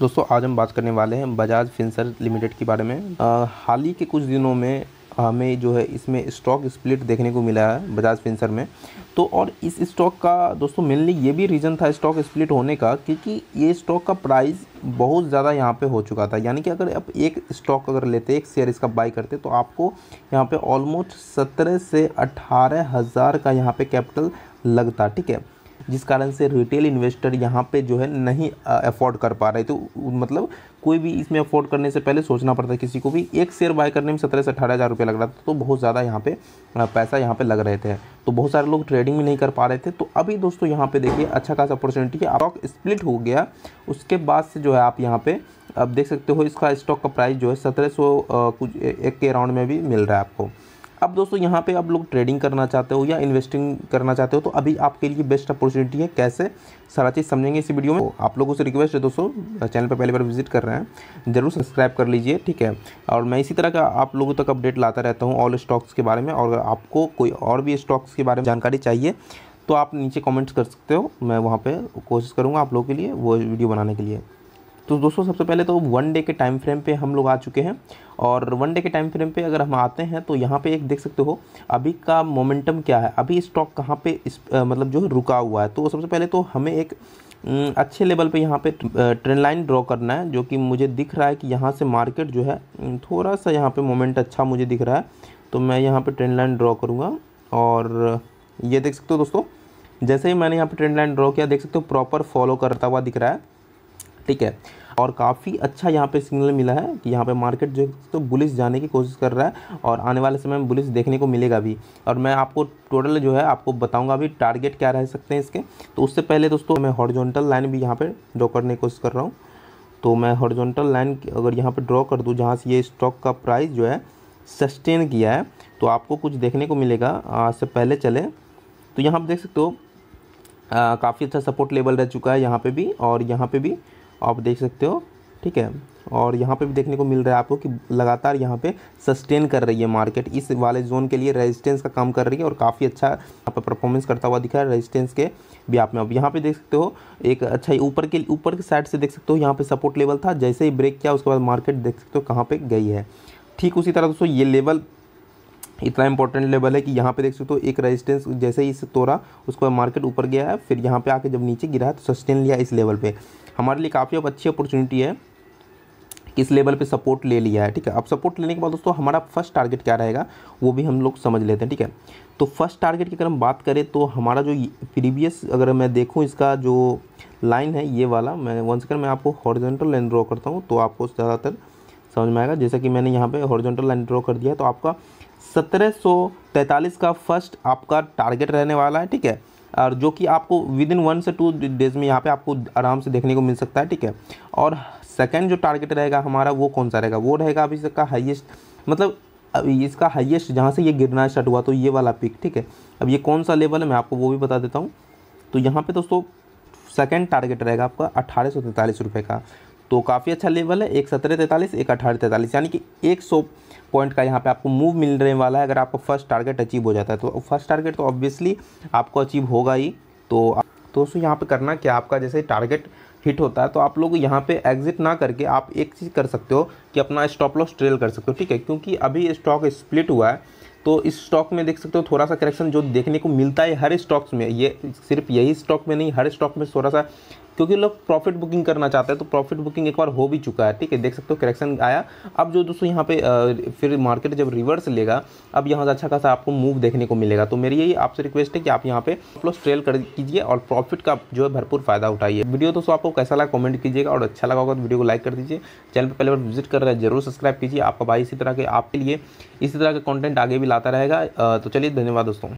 दोस्तों आज हम बात करने वाले हैं बजाज फिंसर लिमिटेड के बारे में हाल ही के कुछ दिनों में हमें जो है इसमें स्टॉक स्प्लिट देखने को मिला है बजाज फिंसर में तो और इस स्टॉक का दोस्तों मेनली ये भी रीज़न था स्टॉक स्प्लिट होने का क्योंकि ये स्टॉक का प्राइस बहुत ज़्यादा यहाँ पे हो चुका था यानी कि अगर आप एक स्टॉक अगर लेते एक शेयर इसका बाई करते तो आपको यहाँ पे ऑलमोस्ट सत्रह से अट्ठारह हज़ार का यहाँ पे कैपिटल लगता ठीक है जिस कारण से रिटेल इन्वेस्टर यहाँ पे जो है नहीं अफोर्ड कर पा रहे तो मतलब कोई भी इसमें अफोर्ड करने से पहले सोचना पड़ता है किसी को भी एक शेयर बाय करने में सत्रह से अठारह हज़ार रुपये लग रहा था तो बहुत ज़्यादा यहाँ पे पैसा यहाँ पे लग रहे थे तो बहुत सारे लोग ट्रेडिंग भी नहीं कर पा रहे थे तो अभी दोस्तों यहाँ पे देखिए अच्छा खासा अपॉर्चुनिटी है स्टॉक स्प्लिट हो गया उसके बाद से जो है आप यहाँ पर अब देख सकते हो इसका स्टॉक का प्राइस जो है सत्रह सौ कुछ एक के अराउंड में भी मिल रहा है आपको अब दोस्तों यहाँ पे आप लोग ट्रेडिंग करना चाहते हो या इन्वेस्टिंग करना चाहते हो तो अभी आपके लिए बेस्ट अपॉर्चुनिटी है कैसे सारा चीज़ समझेंगे इस वीडियो में तो आप लोगों से रिक्वेस्ट है दोस्तों चैनल पर पहली बार विजिट कर रहे हैं जरूर सब्सक्राइब कर लीजिए ठीक है और मैं इसी तरह का आप लोगों तक अपडेट लाता रहता हूँ ऑल स्टॉक्स के बारे में और आपको कोई और भी स्टॉक्स के बारे में जानकारी चाहिए तो आप नीचे कॉमेंट्स कर सकते हो मैं वहाँ पर कोशिश करूँगा आप लोगों के लिए वो वीडियो बनाने के लिए तो दोस्तों सबसे पहले तो वन डे के टाइम फ्रेम पे हम लोग आ चुके हैं और वन डे के टाइम फ्रेम पे अगर हम आते हैं तो यहाँ पे एक देख सकते हो अभी का मोमेंटम क्या है अभी स्टॉक कहाँ पे इस आ, मतलब जो है रुका हुआ है तो सबसे पहले तो हमें एक अच्छे लेवल पे यहाँ पे ट्रेंड लाइन ड्रॉ करना है जो कि मुझे दिख रहा है कि यहाँ से मार्केट जो है थोड़ा सा यहाँ पर मोमेंट अच्छा मुझे दिख रहा है तो मैं यहाँ पर ट्रेंड लाइन ड्रॉ करूँगा और ये देख सकते हो दोस्तों जैसे ही मैंने यहाँ पर ट्रेंड लाइन ड्रॉ किया देख सकते हो प्रॉपर फॉलो करता हुआ दिख रहा है ठीक है और काफ़ी अच्छा यहाँ पे सिग्नल मिला है कि यहाँ पे मार्केट जो है तो बुलिस जाने की कोशिश कर रहा है और आने वाले समय में बुलिस देखने को मिलेगा भी और मैं आपको टोटल जो है आपको बताऊंगा अभी टारगेट क्या रह सकते हैं इसके तो उससे पहले दोस्तों मैं हॉर्जोनटल लाइन भी यहाँ पर ड्रॉ करने की कोशिश कर रहा हूँ तो मैं हॉर्जोनटल लाइन अगर यहाँ पर ड्रॉ कर दूँ जहाँ से ये स्टॉक का प्राइस जो है सस्टेन किया है तो आपको कुछ देखने को मिलेगा आज से पहले चले तो यहाँ पर देख सकते हो काफ़ी अच्छा सपोर्ट लेवल रह चुका है यहाँ पर भी और यहाँ पर भी आप देख सकते हो ठीक है और यहाँ पे भी देखने को मिल रहा है आपको कि लगातार यहाँ पे सस्टेन कर रही है मार्केट इस वाले जोन के लिए रेजिस्टेंस का काम कर रही है और काफ़ी अच्छा यहाँ पर परफॉर्मेंस करता हुआ दिखा है रेजिस्टेंस के भी आप में अब यहाँ पे देख सकते हो एक अच्छा ऊपर के ऊपर के साइड से देख सकते हो यहाँ पे सपोर्ट लेवल था जैसे ही ब्रेक किया उसके बाद मार्केट देख सकते हो कहाँ पर गई है ठीक उसी तरह दोस्तों ये लेवल इतना इंपॉर्टेंट लेवल है कि यहाँ पे देख सकते हो तो एक रेजिस्टेंस जैसे ही इसे तोड़ा उसके बाद मार्केट ऊपर गया है फिर यहाँ पे आके जब नीचे गिरा है तो सस्टेन लिया इस लेवल पे हमारे लिए काफ़ी अब अच्छी अपॉर्चुनिटी है कि इस लेवल पे सपोर्ट ले लिया है ठीक है अब सपोर्ट लेने के बाद दोस्तों हमारा फर्स्ट टारगेट क्या रहेगा वो भी हम लोग समझ लेते हैं ठीक है तो फर्स्ट टारगेट की अगर हम बात करें तो हमारा जो प्रीवियस अगर मैं देखूँ इसका जो लाइन है ये वाला मैं वन सेकंड मैं आपको हॉरिजेंटल लाइन ड्रॉ करता हूँ तो आपको ज़्यादातर समझ में आएगा जैसे कि मैंने यहाँ पे हॉरिजॉन्टल लाइन ड्रॉ कर दिया तो आपका 1743 का फर्स्ट आपका टारगेट रहने वाला है ठीक है और जो कि आपको विद इन वन से टू डेज में यहाँ पे आपको आराम से देखने को मिल सकता है ठीक है और सेकेंड जो टारगेट रहेगा हमारा वो कौन सा रहेगा वो रहेगा अभी इसका हाइएस्ट मतलब इसका हाइएस्ट जहाँ से ये गिरना स्टार्ट हुआ तो ये वाला पिक ठीक है अब ये कौन सा लेवल है मैं आपको वो भी बता देता हूँ तो यहाँ पे दोस्तों सेकेंड टारगेट रहेगा आपका अट्ठारह सौ तैंतालीस रुपये का तो काफ़ी अच्छा लेवल है एक सत्रह तैंतालीस एक अठारह तैंतालीस यानी कि एक सौ पॉइंट का यहाँ पे आपको मूव मिलने वाला है अगर आपका फर्स्ट टारगेट अचीव हो जाता है तो फर्स्ट टारगेट तो ऑब्वियसली आपको अचीव होगा ही तो दोस्तों यहाँ पे करना क्या आपका जैसे टारगेट हिट होता है तो आप लोग यहाँ पे एग्जिट ना करके आप एक चीज़ कर सकते हो कि अपना स्टॉप लॉस ट्रेल कर सकते हो ठीक है क्योंकि अभी स्टॉक स्प्लिट हुआ है तो इस स्टॉक में देख सकते हो थोड़ा सा करेक्शन जो देखने को मिलता है हर स्टॉक्स में ये सिर्फ यही स्टॉक में नहीं हर स्टॉक में थोड़ा सा क्योंकि लोग प्रॉफिट बुकिंग करना चाहते हैं तो प्रॉफिट बुकिंग एक बार हो भी चुका है ठीक है देख सकते हो करेक्शन आया अब जो दोस्तों यहाँ पे फिर मार्केट जब रिवर्स लेगा अब यहाँ से अच्छा खासा आपको मूव देखने को मिलेगा तो मेरी यही आपसे रिक्वेस्ट है कि आप यहाँ पे प्लस ट्रेल कर कीजिए और प्रॉफिट का जो है भरपूर फायदा उठाइए वीडियो दोस्तों आपको कैसा लगा कॉमेंट कीजिएगा और अच्छा लगा होगा तो वीडियो को लाइक कर दीजिए चैनल पर पहले बार विजिट कर रहे हैं जरूर सब्सक्राइब कीजिए आपका भाई इसी तरह के आपके लिए इसी तरह का कॉन्टेंट आगे भी लाता रहेगा तो चलिए धन्यवाद दोस्तों